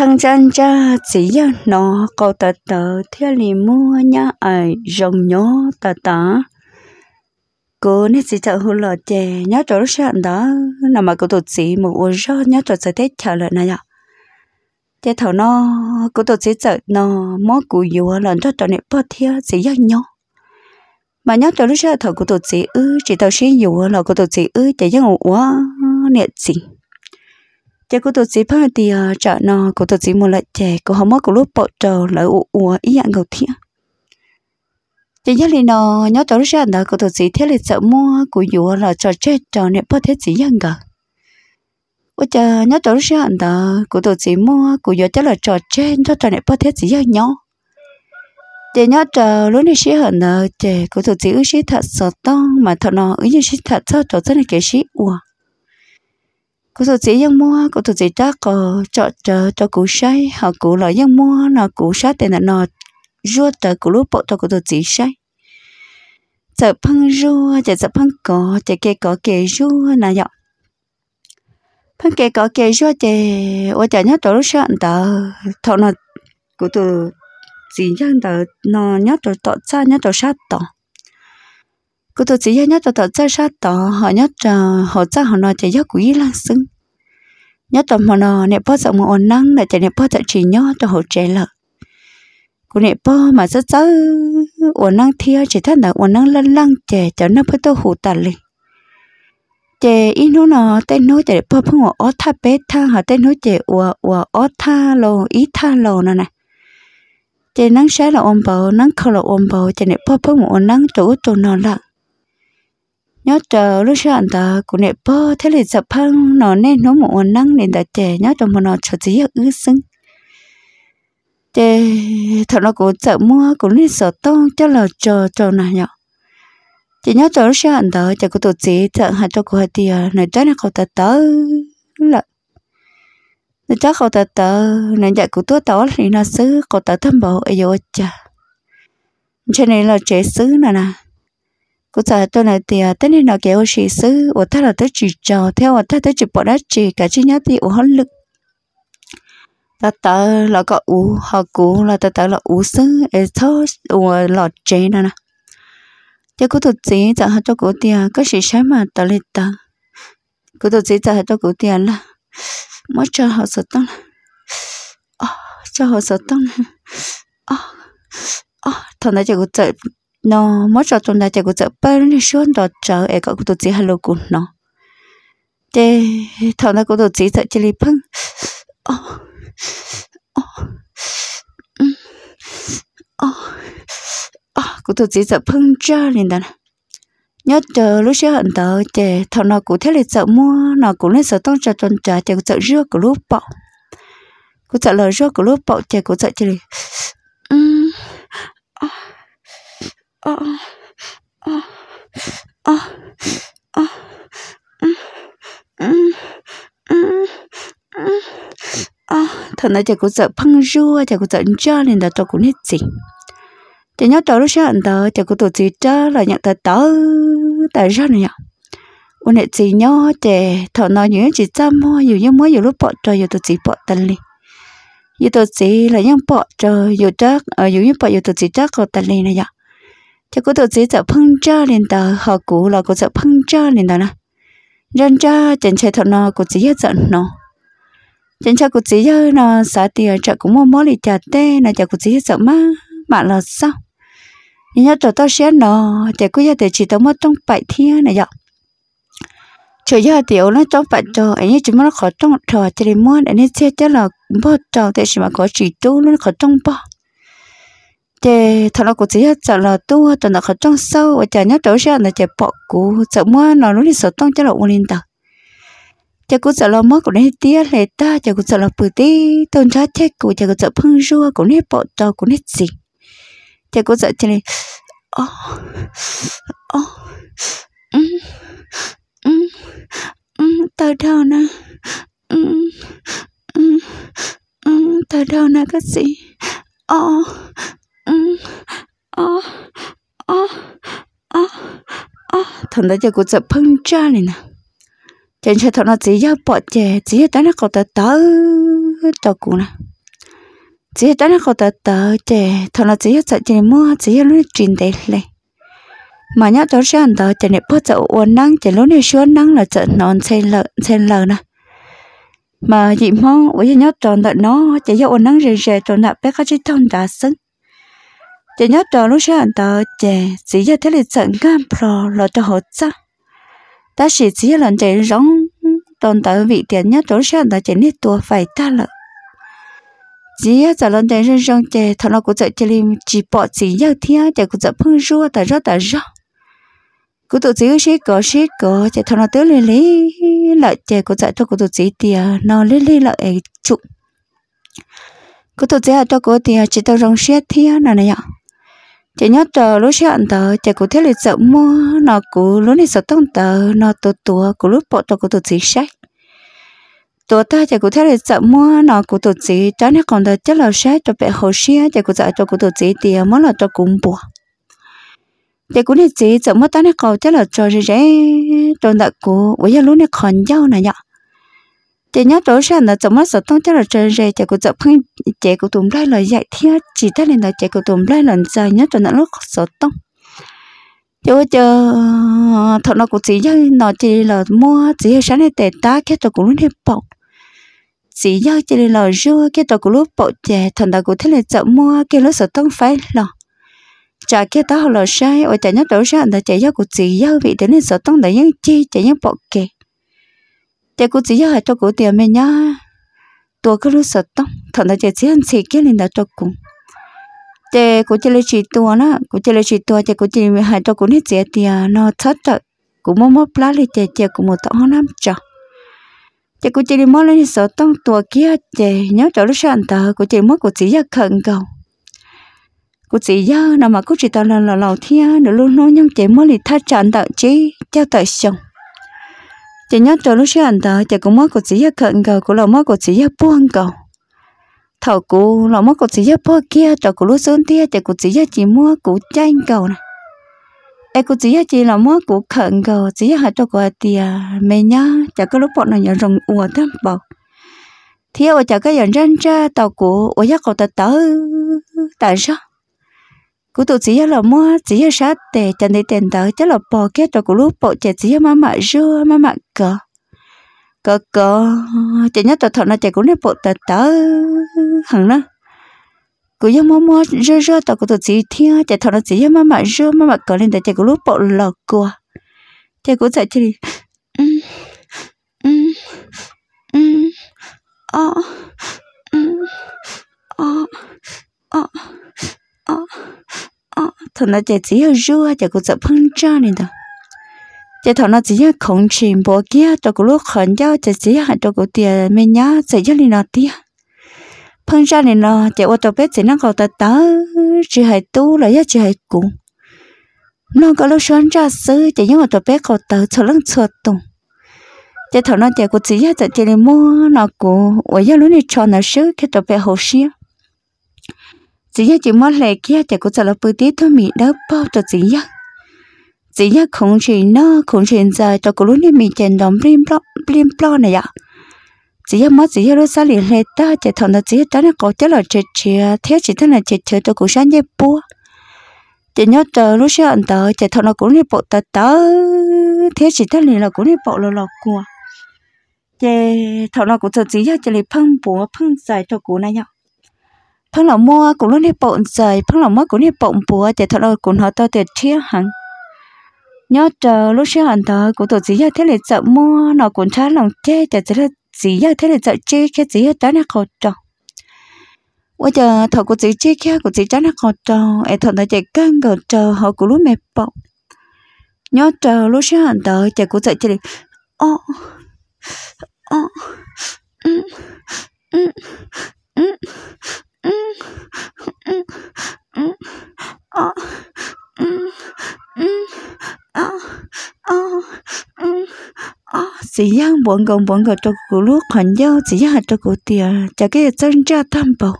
phăng chân cha chỉ ya nó có tờ tờ theo li mua nhá ai rồng nhó tờ tờ cô nên chỉ chợ hồ lợt chè nhá chỗ lúc sáng đó nằm mà cô tụt chỉ một uống rơ nhá chỗ sẽ tết chờ lại này ạ chè thầu nó cô tụt chỉ chợ nó mó cù dùa lần cho chỗ này bớt theo chỉ ya nhó mà nhá chỗ lúc sáng thầu cô tụt chỉ ư chỉ tàu xí dùa là cô tụt chỉ ư chỉ giang ngủ quá nẹt gì chả cô tổ chức phải thì ờ, chợ nó cô tổ chức một lại trẻ cô không mất cô lúc bỏ trầu lại u u ý dạng cầu thiện chỉ nhất là nó nhớ chỗ ra đó cô tổ chức thế là sợ mua của dụ là trò chơi trò nên bắt thế chỉ dạng cả ủa chờ nhớ chỗ ra đó cô tổ chức mua của dụ chắc là trò chơi cho trò nên bắt thế chỉ dạng nhau chị nhớ chờ lúc này sĩ hận là chị cô tổ chức sĩ thật sợ to mà thật nó ý như sĩ thật sao chỗ rất là kể sĩ ủa cô tổ chỉ giang mua cô tổ chỉ chắc cô chọn chờ cho cụ say họ cụ là giang mua là cụ sát thì là nọ rua chờ cụ lúc bộ cho cụ tôi chỉ say sợ phăng rua chờ sợ phăng cỏ chờ kê cỏ kê rua là dọ phăng kê cỏ kê rua chờ ô chờ nhớ tổ lúc sợ tờ thọ nó cụ tổ chỉ giang tờ nó nhớ tổ tọt xa nhớ tổ sát tọt cô tôi chỉ nhất tôi thật ra ra tỏ họ nhất là họ ra họ nói chỉ giấc quý lang sưng nhất là họ nói nẹp bao giờ mà ổn năng là chỉ nẹp bao giờ chỉ nhớ cho họ trẻ lợ cô nẹp bao mà rất rất ổn nắng thiêu chỉ thân là ổn nắng lăn lăn trẻ cho nó phải tôi hủ tạt liền chế ít nữa nó tên nói chế bao phong ở ót tha bé tha họ tên nói chế ủa ủa ót tha lô ít tha lô nè nè chế nắng sáng là ôm bầu nắng khâu là ôm bầu chế này bơ phong ở nắng chỗ chỗ nó lặng nhớ chờ lúc sáng ta cũng nè bơ thế là sập phăng nó nên nó một năng nên đã trẻ nhớ cho mà nó chờ gì ư sưng chè thằng nó cũng sợ mua cũng nên sợ tông cho là chờ chờ nà nhở chỉ nhớ chờ lúc sáng ta chả có tổ chức sợ hạt cho cô hạt tiề này trái nó không ta tớ là nó chắc không ta tớ nên dạy của tôi tớ thì nó xứ cô ta thâm bộ ấy rồi chả cho nên là trẻ xứ nè nè cô giờ tôi này thì tên này nó kéo sĩ sư và ta là tới chỉ trò theo và ta tới chỉ bỏ đó chỉ cả chi nhá thì ủ hết lực ta ta là có ủ họ cũ là ta ta là ủ sư để thôi ủ lọ chế nè nè chứ cô tôi chỉ cho hết cho cô tiền à, có sĩ sáng mà tớ lên tớ cô tôi chỉ giờ hết cho cô tiền à, là mất cho họ sợ tăng ờ, cho họ sợ tăng ờ, ờ, thằng này chỉ có chơi nó mất cho chúng ta chạy của chợ bên xuống đó chợ ấy có tụi chị hello cùng nó thế thằng này của tụi chị sợ chỉ phăng của tụi chị sợ phăng cha liền đó nhớ chờ lúc xưa hận tớ chè thằng nào cũng thế là sợ mua nó cũng lên sợ tông trà tuần trà chè cũng sợ rưa của lúc bọ cũng sợ lời rưa của lúc bọ chè cũng sợ chè ờ ờ ờ ờ ừ. Ừ. Ừ. ờ thằng này chỉ có sợ phăng rua chỉ có sợ cho nên là tôi cũng hết gì chỉ nhớ tôi lúc sáng tờ chỉ có tổ chức cho là nhận tờ tớ tờ ra này nhở ôn hệ chỉ nhớ chỉ thọ nói nhớ chỉ chăm mua dù như mới dù lúc bỏ trời dù tổ chức bỏ tần liền dù tổ chức là những bỏ trời dù chắc ở ờ, dù như bỏ dù tổ chức chắc có tần liền này nhở thì cô tổ chức cho phong trào lên đó họ cũ là cô cho phong trào lên đó nè dân cha chẳng chơi thọ nó cô chỉ hết giận nó chẳng cha cô chỉ hết nó xả tiền chợ cũng mua món để trả tê là chợ cô chỉ hết giận má mà là sao nhưng nhớ tôi tao sẽ nó chợ cô giờ thì chỉ tao mất trong bảy thiên này vậy dạ. chờ giờ tiểu nó trong bảy trò anh ấy chỉ muốn nó khó trong trò cho nên muốn anh ấy chơi cho là bao trò tại sao mà có chỉ tu nó khó trong bao chế thằng là cũng chỉ hết sợ là tu tận là khẩn trương sâu và chả nhắc trở ra là chế bỏ cú sợ mua nó lúc đi sợ tông cho là uống lên tàu chả cũng sợ là mất cũng nên tiếc lệ ta chả cũng sợ là bự tí tôn trái chết cũng chả cũng sợ phăng rua cũng nên bỏ tàu cũng nên gì chả cũng sợ cho nên ô ô ừ ừ ừ tao đau nè ừ ừ ừ tao đau nè cái gì, ô 어, 어, 어, 어, thằng đó giờ cũng sợ phun ra này nè trên xe thằng nó chỉ giao bỏ chè chỉ hết tao nó còn tờ tớ tờ nè chỉ hết tao nó còn tờ tớ thằng nó chỉ hết sợ chè mua chỉ hết nó truyền đầy lên mà nhớ tôi sẽ ăn tớ chè này bắt sợ uốn nắng chè lúc này xuống nắng là sợ nón xe lợn xe lợn nè mà chị mong với nhớ tròn tớ nó chỉ giao uốn nắng rề rề tròn tớ bé cái chỉ thông đã xứng chỉ nhớ trò lúc sáng tờ chè chỉ giờ thế là sẵn cam pro lo cho hỗ trợ ta chỉ chỉ lần chạy rong tồn tại vị tiền nhất trốn sáng tờ chỉ nít tua phải ta lợ chỉ nhớ giờ lần chạy rong rong chè thằng nó cũng chạy chỉ lim chỉ bỏ chỉ giờ thiên chạy cũng chạy phun rua tờ rau tờ rau cụ tụ chỉ xí có xí có chạy thằng nó tới lì lì lại chè cũng chạy cho cụ tụ chỉ tiền nó lì lì lại ấy chụp cụ tụ chỉ cho cụ tiền chỉ tao rong xí thiên nào này ạ chị nhớ chờ lúc chọn tờ chị cũng thấy lịch sợ mua nó cũng lúc này sợ tông tờ nó tổ tua cũng lúc bộ tờ cũng tổ chỉ sách tổ ta chị cũng thấy lịch sợ mua nó cũng tổ chỉ cho nên còn tờ chất là sách cho bé hồ xia chị cũng dạy cho cũng tổ chỉ tiền mới là cho cũng bùa chị cũng này chỉ sợ mua ta nên còn chất là cho rẻ rẻ trong đợt của bây giờ lúc này còn nhau này nhở chị nhớ rõ ràng là chúng mất sợ tông cho là trời rề chị cũng sợ phăng chị cũng tụm lại lời dạy thia chỉ ta lên là chị cũng tụm lại lần giờ nhớ cho nó lúc sợ tông chứ giờ thọ nó cũng chỉ nhớ nó chỉ là mua chỉ sáng nay tệ ta cái tôi cũng luôn hết bọc chỉ nhớ chỉ là lời rưa cái tôi cũng lúc bọc chị thằng ta cũng thế là chậm mua cái lúc sợ tông phải là chả kia tao họ lời sai ở chả nhớ rõ ràng là chị nhớ cũng chỉ nhớ vì thế nên sợ tông là những chi chị nhớ bọc kẹt để cô chỉ hay cho cô tiền mình nhá tôi cứ lúc sợ tông thằng nó chỉ ăn chơi kia lên đã cho cùng để cô chỉ lấy chỉ tua nó cô chỉ lấy chỉ tua để cô chỉ hay cho cô nít tiền tiền nó thất thật, cô mua mua plá lên để chơi, cô mua tao năm chọ để cô chỉ đi mua lên sợ tông tua kia chơi nhớ cho lúc sáng tờ cô chỉ mua cô chỉ ra khẩn cầu cô chỉ ra nào mà cô chỉ tao là lò lò thia nữa luôn luôn nhắm chơi mua lì thắt chán tạo chế cho tại chồng chị nhớ cho lúc xưa anh ta chị cũng mất của chị khẩn cầu của lò mất của chị buông cầu thầu cụ lò mất của chị buông kia cho của lúc xuống tia chị của chị chỉ mua của tranh cầu này em của chị chỉ là mua của khẩn cầu chỉ chị hai trò của tia mẹ nhá chả có lúc bọn nó nhận rồng ùa thắm bọc thì ở chả có nhận ra ra tàu của ở giác cầu tàu tớ tại sao cú tụ chỉ là mua chỉ là sát để chẳng để tiền tới chắc là bỏ cái trò của lúc bỏ chạy chỉ là má mạ rưa má mạ cờ cờ cờ chạy nhất tôi thọ nó chạy cũng nên bỏ tờ tớ hằng đó cú giống mua mua rưa rưa tụi cú tụ chỉ thiên chạy thọ nó chỉ là má mạ rưa má mạ cờ lên để chạy của lúc bỏ lò cua chạy cú chạy chỉ ừ ừ ừ ờ ừ ờ ờ thằng nó chỉ chỉ hơi rua chỉ có sợ phun cho nên đó chỉ thằng nó chỉ hơi khổng chìm bỏ kia cho cũng lúc khẩn giao chỉ chỉ hơi cho cũng tiền mình nhớ chỉ cho nên nó tiền phun cho nên nó chỉ ô tô bé chỉ nó cầu ta tớ chỉ hơi tu là chỉ hơi cũ nó có lúc sáng ra sư chỉ những ô tô bé cầu tớ cho lưng cho tùng chỉ thằng nó chỉ có chỉ hơi chỉ chỉ mua nó cũng ở giờ lúc này cho nó sư khi tụi bé hồ xíu chỉ nhớ chỉ mất lệ kia chỉ có chờ là bữa tiết thôi mình đỡ bao cho chỉ nhớ chỉ nhớ không chỉ nó không chỉ giờ cho cô luôn này mình chèn đóng bìm bọ, bìm bọ này ạ chỉ nhớ mất chỉ nhớ lúc sau liền lệ ta chỉ thằng nó chỉ nhớ đó là có chắc là chỉ chỉ theo chỉ thằng là chỉ chờ cho cô sáng nhớ bùa. chỉ nhớ chờ lúc sau anh tới chỉ thằng nó cũng đi bộ ta tới theo chỉ thằng này là cũng đi bộ lò lò cua chỉ thằng nó cũng chờ chỉ nhớ chỉ là phăng bùa phăng dài cho cô này nhở phong lão mua cũng luôn đi bộn trời phong lão mua cũng đi bộn bùa để thật lâu cũng họ to tuyệt chia hẳn nhớ chờ lúc xưa hẳn thờ cũng tổ chỉ giờ thế là sợ mua nó cũng trái lòng chê để chỉ là chỉ ra thế là sợ chê cái chỉ giờ trái nó khó trò bây giờ thọ cũng chỉ chê kia cũng chỉ trái nó khó trò em thọ nó chạy căng gờ chờ họ cũng luôn mệt bộn nhớ chờ lúc xưa hẳn thờ chạy cũng sợ chê đi ô ô ừ ừ ừ chỉ yang bọn gồng bọn gồng cho cụ lúc khoản giao chỉ yang cho cụ tiền cho cái chân cha tham bầu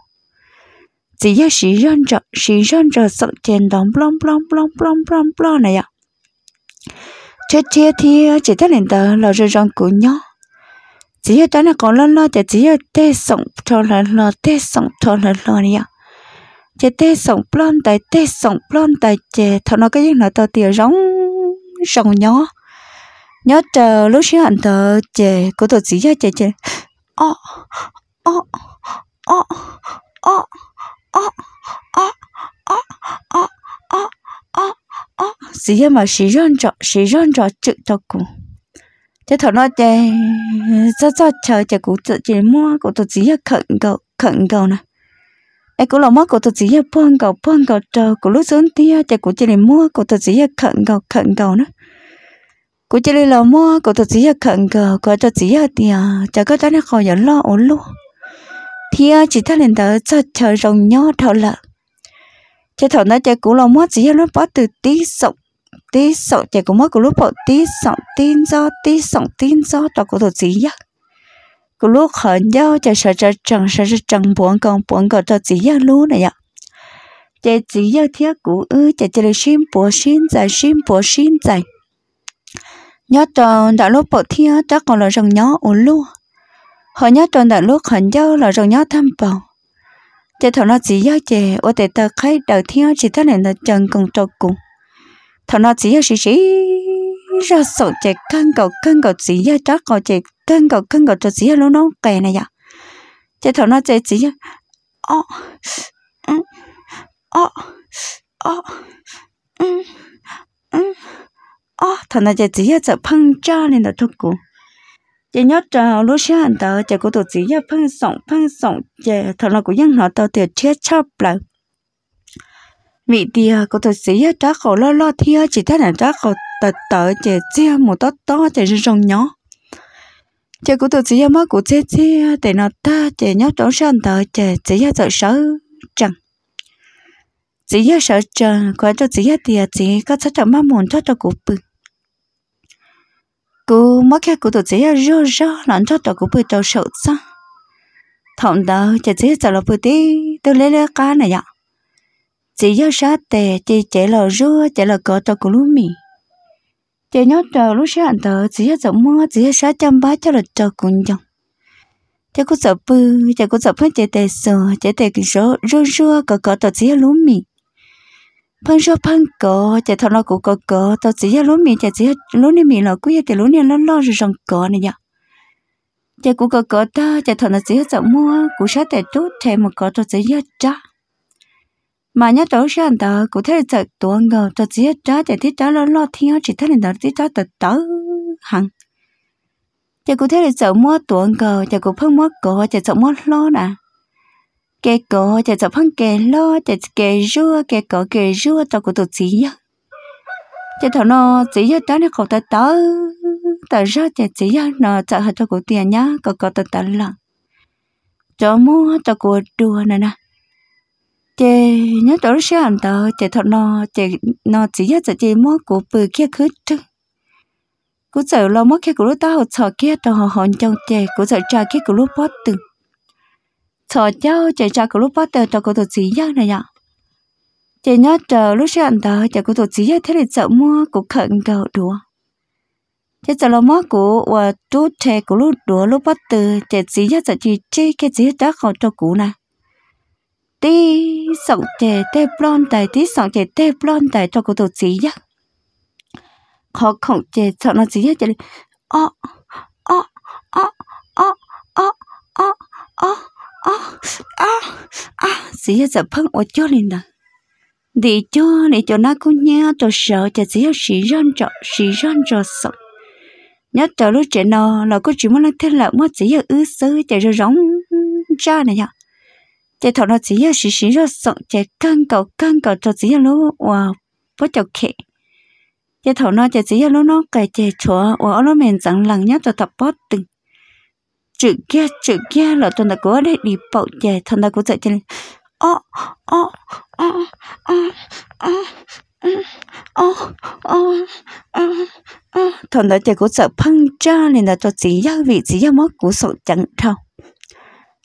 chỉ yang sĩ răn cho sĩ răn cho sợ chèn đồng plom plom plom plom plom plom này ạ chết chết thì chỉ ta lên tờ là rồi rong cụ nhau chỉ chỉ có có con 只要咱那讲了了，就只要带送错了了，带送错了了呀。这带送不啷带，带送不啷带，这他那个人那到底容容 nhỏ nhỏ chờ lúc xíu anh thợ chè của tôi chỉ cho chè chè ô ô ô ó, ó, ó, ó, ó, ó, ó, ó, ó, ó, ó, xí rơn trọ xí rơn trọ chữ tao cũng chứ thằng nó chơi cho cho chơi chờ cũng tự chỉ mua cũng tự chỉ khẩn cầu khẩn cầu nè em cũng lòng mất của tự chỉ phong cầu phong cầu chờ của lúc xuống tia chơi cũng chơi mua của tự chỉ khẩn cầu khẩn cầu nữa của chỉ là mua của tự chỉ khẩn cầu của tự chỉ tia chờ có trái nó khỏi giờ lo ổn luôn tia chỉ thấy lên tới cho chơi rồng nhó thôi là, chứ thằng nó chơi cũng lòng mất chỉ là nó bắt từ tí sọc tí sống chạy của mỗi của lúc bộ tí sống tin do tí sống tin do đó của tổ chí nhá của lúc khẩn nhau chạy sợ cho chẳng sợ cho chẳng buồn còn buồn còn tổ chí nhá luôn này nhá chạy chỉ nhá thiết của ư chạy chạy xin bố xin giải xin bố xin giải nhớ tròn đã lúc bộ thiết đó còn là rồng nhớ ổn luôn họ nhớ tròn đã lúc khẩn nhau là rồng nhớ thăm bầu chạy thằng nó chỉ nhớ chạy ô tệ tờ khai đầu thiết chỉ thế này là chẳng còn trọc cùng thọ nó chỉ là chỉ chỉ ra sổ chỉ căng cầu căng cầu chỉ là chắc cầu chỉ căng cầu căng cầu cho chỉ luôn nó kề này vậy à. chỉ ừ, ừ, ừ, thọ nó chỉ chỉ là ó ó ó ó thọ nó chỉ chỉ là chỉ phăng cha lên đó thôi cũng chỉ nhớ chờ lúc sáng đó chỉ có tổ chỉ là phăng sòng phăng sòng chỉ thọ nó cũng vẫn nó tao tiệt chết chắp lại vị tia có thật sĩ trả khổ lo lo thia chỉ thế là trả khổ tật tở chỉ chia một tóc to chỉ rong rong nhỏ chỉ có thật sĩ mất của chia chia để nó ta chỉ nhớ trốn sang tờ chỉ chỉ sợ sợ chẳng chỉ nhớ sợ chẳng quá cho chỉ nhớ tia chỉ có chắc chẳng mong muốn cho cho cụ bự cụ mất khi cụ thật sĩ rơ rơ lẫn cho cho cụ bự trâu sợ sao thằng đó chỉ chỉ sợ là bự tí tôi lấy lấy cá này ạ chỉ do sa tè chỉ chạy lò rúa chạy lò cỏ tàu của lúa mì chạy nhóc trò lúc sáng tờ chỉ do rộng mưa chỉ do sa chăm bá cho lò cho cũng chồng, chạy cũng sợ bư chạy cũng sợ phân chạy tè sờ chạy tè kinh số rua rúa cỏ cỏ tàu chỉ do lúa mì phân rua phân cỏ chạy thằng lò của cỏ cỏ tàu chỉ do lúa mì chạy chỉ do lúa mì lò cuối thì lúa nè lo lo rồi rồng cỏ này nhở chạy cũng cỏ cỏ ta chạy thằng lò chỉ do rộng mưa cũng sa tè chút chạy một cỏ tàu chỉ do chắc mà nhớ tổ sản đó cụ thể là tuổi ngờ cho chỉ trả để thiết trả lo lo thiên chỉ thế nên đó thiết trả tự tử hằng chỉ cụ thể là chỗ mua tuổi ngờ chỉ cụ phân mua cổ chỉ chỗ mua lo nè cái cổ chỉ chỗ phân cái lo chỉ cái rua cái cổ cái rua cho cụ tụt chỉ nhá chỉ thằng nó chỉ nhớ trả nên cậu tự tử tự ra chỉ chỉ nhớ nó trả hết cho cụ tiền nhá cậu cậu tự tử là chỗ mua cho cụ đùa nè nè chị nhớ đó sẽ ăn đó chị thọ nó chị nó chỉ nhớ chị chị mua của bự kia khứ chứ cú sợ lo mua kia của lúc tao sợ kia cho họ hòn trong chị cú sợ cha kia của lúc bắt từ sợ cháu chị cha của lúc bắt từ cho cô tổ chỉ nhớ này nhở, chị nhớ chờ lúc sẽ ăn đó chị cô tổ chỉ nhớ thế thì sợ mua của khẩn cầu đùa chị sợ lo mua của và chú trẻ của lúc đùa lúc bắt từ chị chỉ nhớ chị chơi kia gì đó họ cho cũ này tí sống trẻ tê blon tại tí sống trẻ tê blon tại cho cô tổ chí nhá khó khổng trẻ cho nó chí nhá chị ô ô ô ô ô ô ô ô ô ô chí nhá giờ phân ô cho lên nào đi cho đi cho nó cũng nhớ cho sợ cho chỉ là sĩ răn cho sĩ răn cho sợ nhớ cho lúc trẻ nó là có chỉ muốn nó thế là mất chỉ có ứ sứ chạy cho rống cha này nhở chế thọ nó chỉ là xí xí rồi sống chế căng cầu căng cầu cho chỉ là lúc và bố chọc khẽ chế thọ chỉ là lúc nó cái chế chúa và nó mình chẳng lằng nhá cho tập bót từng chữ kia chữ kia là tuần ta cố để đi bậu chế thằng ta cố chạy trên ô ô ô ô ô ô ô ô ô thằng ta chế cố sợ phăng cha nên là cho chỉ yêu vì chỉ yêu mất cố sợ chẳng thao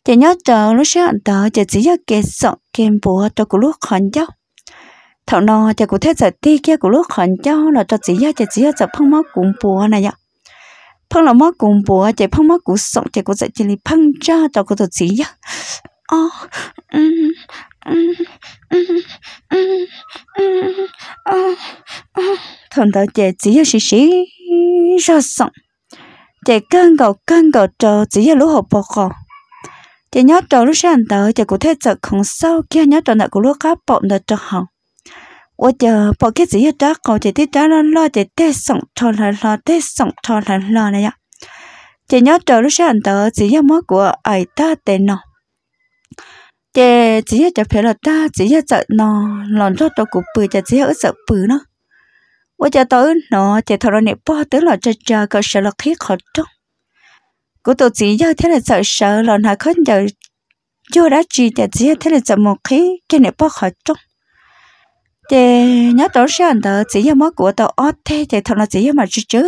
chỉ nhớ chờ lúc sáng đó chỉ chỉ nhớ kê sợ kèm bùa cho cô lúc khẩn cháu thảo nọ chỉ có thể giờ ti kia cô lúc khẩn cháu là cho chỉ nhớ chỉ chỉ nhớ giờ phong máu cùng bùa này nhở phong là máu cùng bùa chỉ phong máu cùng sợ chỉ có dạy chỉ li phong cha cho cụ thật chỉ nhớ ô thằng đó chỉ chỉ nhớ xí xí ra sợ chỉ cơn cầu cơn cầu chờ chỉ nhớ lúc học bọc chỉ nhớ trâu lúc sáng tới chỉ có thể chợ không sâu kia nhớ trâu nợ của lúc cá bọn được cho hỏng 我就把 cái gì đó có chỉ thấy đó là lo chỉ thấy sống cho là lo thấy sống cho là lo này ạ chỉ nhớ trâu lúc sáng tới chỉ nhớ mất của ai ta để nó chỉ chỉ nhớ phải là ta chỉ nhớ chợ nó lòn cho trâu của bự chỉ chỉ nhớ chợ bự nó 我就到那，就头了你包得了这这个是了可以考中。cô tổ chỉ do thế là sợ sợ lần hạ khấn giờ vô đã chỉ để chỉ thế là sợ một khí cái này bao khỏi trong để nhớ tổ sẽ anh đó chỉ do mất của tổ ớt thế thì thằng nó chỉ do mà chú chú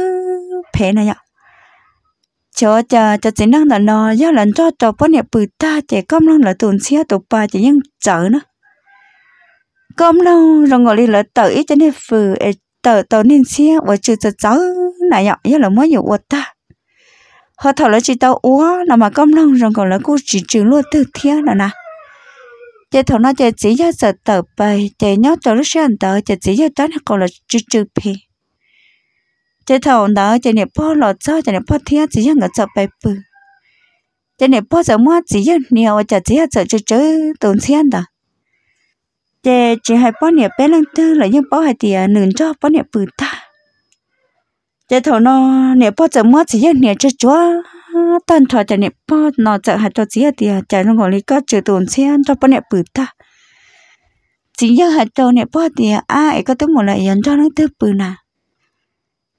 phê này nhở cho cho cho chỉ năng là nó do lần cho tổ bữa này bự ta thì công năng là tổ xe tổ ba chỉ nhưng chở nữa công năng rồi ngồi lên là tự ý cho nên phừ tổ tờ nên xe và chưa tờ cháu này nhở do là mới nhiều ta họ thảo là chỉ tao úa là mà công long rồi còn là cô chỉ trừ luôn từ thiên rồi nè chạy thảo nó chạy chỉ ra sợ tờ bài chị nhớ cho lúc sáng tờ chạy chỉ ra tớ nó còn là trừ trừ phi chị thảo đó chị nè bao lọ cho chạy nè bao thiên chỉ ra ngỡ sợ bài bự chạy nè bao giờ mua chỉ ra nhiều chạy chỉ ra sợ trừ trừ tốn thiên đó chạy chỉ hai bao nè bé lăng tư là những bao hai tiền nửa cho bao nè bự ta thế thôi nó nè bao giờ mua chỉ nè cho chúa tan thọ cho nè bao nó chợ hạt cho chỉ thì chả nó gọi là có chữ tồn xe cho bao nè bự ta chỉ nhớ hạt cho nè bao thì ai ấy có tới một lại dành cho nó tới bự nè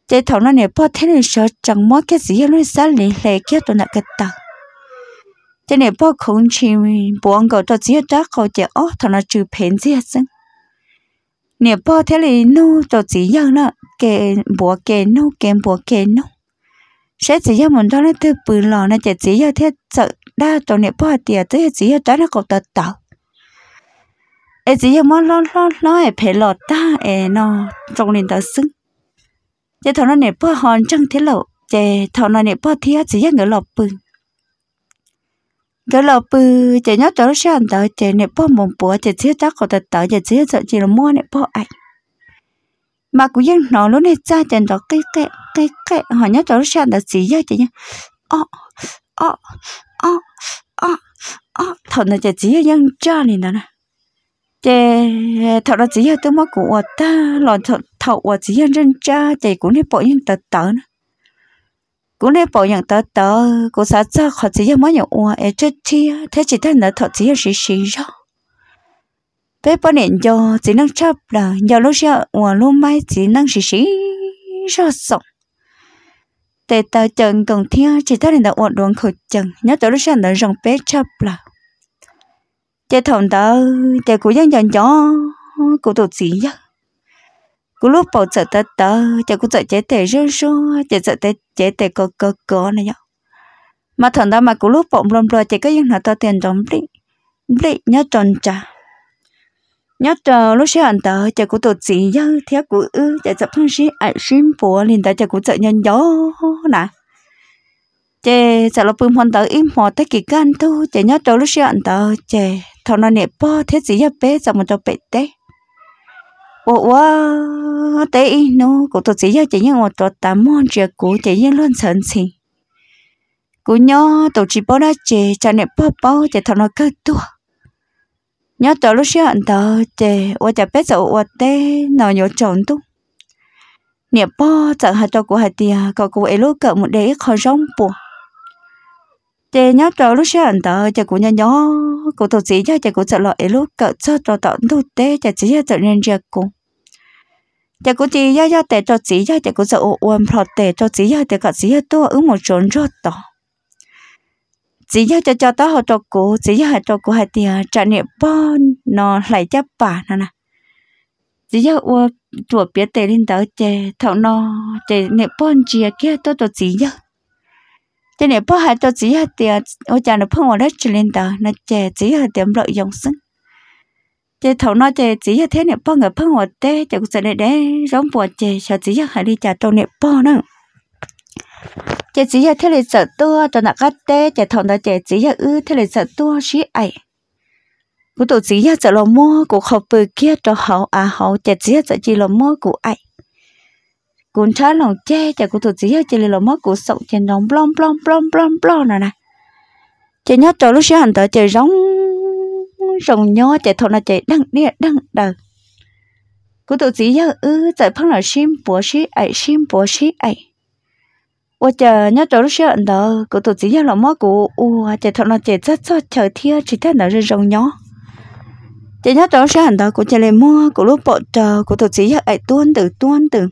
thế thôi nó nè bao thế này sợ chẳng mua cái gì nó sẽ lì lệ kia tụi nó cái ta thế nè bao không chỉ bọn cậu cho chỉ đã cậu chỉ ó thằng nó chữ phèn gì hết sưng nè bao thế này nó cho chỉ nhớ nữa kè bùa kè nô kèm bùa kè nô sẽ chỉ cho mình đó nó từ bự lò nó chỉ chỉ cho thiết sợ đa tổ niệm bao tiền tới chỉ cho đó nó cột tật tật ấy chỉ cho món lo lo lo ấy phải lọt ta ấy nó trong nền tờ xứng chỉ thằng nó niệm bỏ hòn trăng thiết lộ chỉ thằng nó niệm bỏ thiết chỉ cho người lọt bự cái lọt bự chỉ nhớ cho nó sang tờ chỉ niệm bao mồm bùa chỉ chỉ cho cột tật tật chỉ chỉ sợ chỉ là mua niệm bao ảnh mà cũng yên nó luôn này cha chân đó cái cái cái cái họ nhớ cháu xem là gì vậy chị nhá ó, ó, ó, ó, ọ thọ nó chỉ chỉ yên cha này đó nè chị thọ nó chỉ tôi mà cũng ở ta lo thọ thọ ở chỉ yên chân cha chị cũng nên bỏ yên tờ tờ nữa cũng nên bỏ yên tờ tờ cũng sao sao họ chỉ yên mấy nhiều ua ở chết chi thế chỉ thân nó thọ chỉ yên xì xì rồi bé bọn nện cho chỉ năng chấp là giờ lúc xưa ủa lúc mai chỉ năng xì xì rõ sọng để tao chân còn thiên chỉ tao đến tao ủa đuông khử chừng nhớ tới lúc xưa nó rồng bé chấp là chế thằng tao chế cố gắng dân cho cố tổ gì nhá cố lúc bảo sợ tao tao chế cố sợ chế tệ rơ rơ chế sợ tệ chế tệ có có có này nhá mà thằng tao mà cố lúc bỏ lom lo chế cái dân nào tao tiền rồng đi đi nhớ tròn trà nhớ chờ lúc sẽ anh tờ chờ của tổ chỉ nhớ theo của ư chờ tập phương sĩ ai xuyên bùa liền tờ chờ của trợ nhân gió nè chè chờ lúc phương hoàn tớ im hòa tới kỳ can tu chè nhớ chờ lúc sẽ anh tờ chè thọ nó nẹp po thế chỉ giáp bé chờ một cho bệ té bộ quá té nó của tổ chỉ nhớ chè nhớ một tổ tám món chè của chè nhớ luôn sẵn sàng của nhớ tổ chỉ bao đã chè chờ nẹp po bao chè thọ nó cơ tua nhớ tớ lúc xưa anh tớ chơi, ô chả biết dậu ô tê nó nhớ trốn tu nè bo chẳng hạt cho của hạt tia có cô ấy lúc cỡ một đế khó rong bùa chè nhớ tớ lúc xưa anh tớ chơi cũng nhà nhỏ, cô tổ chỉ cho chơi cũng sợ lọ ấy lúc cỡ cho tớ tớ tu tê chè chỉ cho tớ nên ra cô chơi cũng chỉ cho cho tè cho chỉ cho chè cũng sợ ô ô pro tè cho chỉ cho tè cả chỉ cho tôi ứng một trốn rất to chỉ nhớ cho cho tao họ cho cô chỉ nhớ họ cho cô hai tiền trả niệm bon nó lại chấp bà nè nè chỉ nhớ ua chùa bia tề lên tớ chè thọ nó chè niệm bon chia kia tôi tôi chỉ nhớ chè niệm bon hai tôi chỉ hai tiền ôi chà nó phong ở đất chỉ lên tớ nó chè chỉ hai tiền lợi dụng sinh chè thọ nó chè chỉ hai thế niệm bon người phong ở tê chè cũng sẽ để để giống bùa chè sợ chỉ nhớ hai đi trả cho niệm bon nữa chị chỉ là thế là sợ tua cho nó cắt té chị thằng đó chị chỉ là ư thế là sợ tua xí ai cụ tổ chỉ là sợ lo mua cụ học bự kia cho hậu à hậu chị chỉ là chỉ lo mua cụ ấy cụ trái lòng che chị cụ tổ chỉ là chỉ lo mua cụ sậu chị nóng blom blom blom blom blom này nè chị nhớ cho lúc sáng tới chị rống rồng nhó chị thằng đó chị đăng đĩa đăng đờ cụ tổ chỉ là ư sợ phăng là sim bố xí ai sim bố xí ai 我 chờ nhớ chỗ lúc xưa đó cụ tổ chức nhớ là mó cụ ua chờ thọ nó chờ rất cho chờ chỉ thế nó rất rong nhó chờ nhớ chỗ lúc xưa đó cụ chờ lên mua cụ lúc bộ chờ cụ tổ chức nhớ ấy tuôn từ tuôn từ